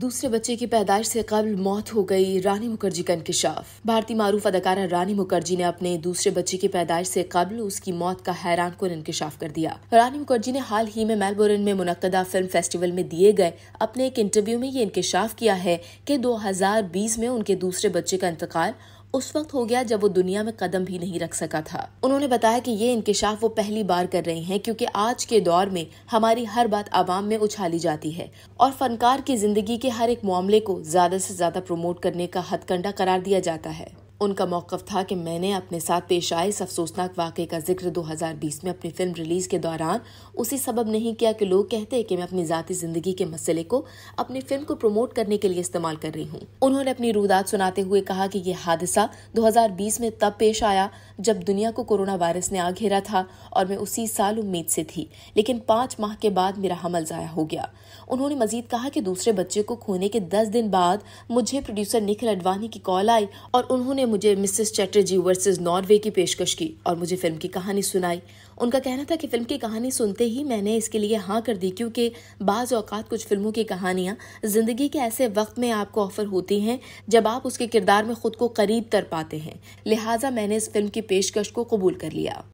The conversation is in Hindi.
दूसरे बच्चे की पैदाइश से कबल मौत हो गई रानी मुखर्जी का इंकशाफ भारतीय मारूफ अदाकारा रानी मुखर्जी ने अपने दूसरे बच्चे की पैदाइश से कबल उसकी मौत का हैरान कन इंकशाफ कर दिया रानी मुखर्जी ने हाल ही में मेलबोर्न में मुनदा फिल्म फेस्टिवल में दिए गए अपने एक इंटरव्यू में ये इंकशाफ किया है की दो हजार बीस में उनके दूसरे बच्चे का इंतकाल उस वक्त हो गया जब वो दुनिया में कदम भी नहीं रख सका था उन्होंने बताया कि ये इंकशाफ वो पहली बार कर रहे हैं क्योंकि आज के दौर में हमारी हर बात आवाम में उछाली जाती है और फनकार की जिंदगी के हर एक मामले को ज्यादा से ज्यादा प्रमोट करने का हथकंडा करार दिया जाता है उनका मौकफ था कि मैंने अपने साथ पेश आए इस अफसोसनाक वाक़े का जिक्र 2020 में अपनी फिल्म रिलीज़ के दौरान उसी सबब नहीं किया कि लोग कहते कि मैं अपनी ज़ाती ज़िंदगी के मसले को अपनी फिल्म को प्रमोट करने के लिए इस्तेमाल कर रही हूँ उन्होंने अपनी रूदात सुनाते हुए कहा कि यह हादसा 2020 में तब पेश आया जब दुनिया को कोरोना वायरस ने आ घेरा था और मैं उसी साल उम्मीद से थी लेकिन पाँच माह के बाद मेरा हमल ज़ाया हो गया उन्होंने मजीद कहा कि दूसरे बच्चे को खोने के दस दिन बाद मुझे प्रोड्यूसर निखिल अडवाणी की कॉल आई और उन्होंने मुझे मिसेस चैटर्जी वर्सेस नॉर्वे की पेशकश की और मुझे फिल्म की कहानी सुनाई उनका कहना था कि फिल्म की कहानी सुनते ही मैंने इसके लिए हाँ कर दी क्योंकि बाज़ अवकात कुछ फिल्मों की कहानियाँ ज़िंदगी के ऐसे वक्त में आपको ऑफर होती हैं जब आप उसके किरदार में खुद को करीब तर पाते हैं लिहाजा मैंने इस फिल्म की पेशकश को कबूल कर लिया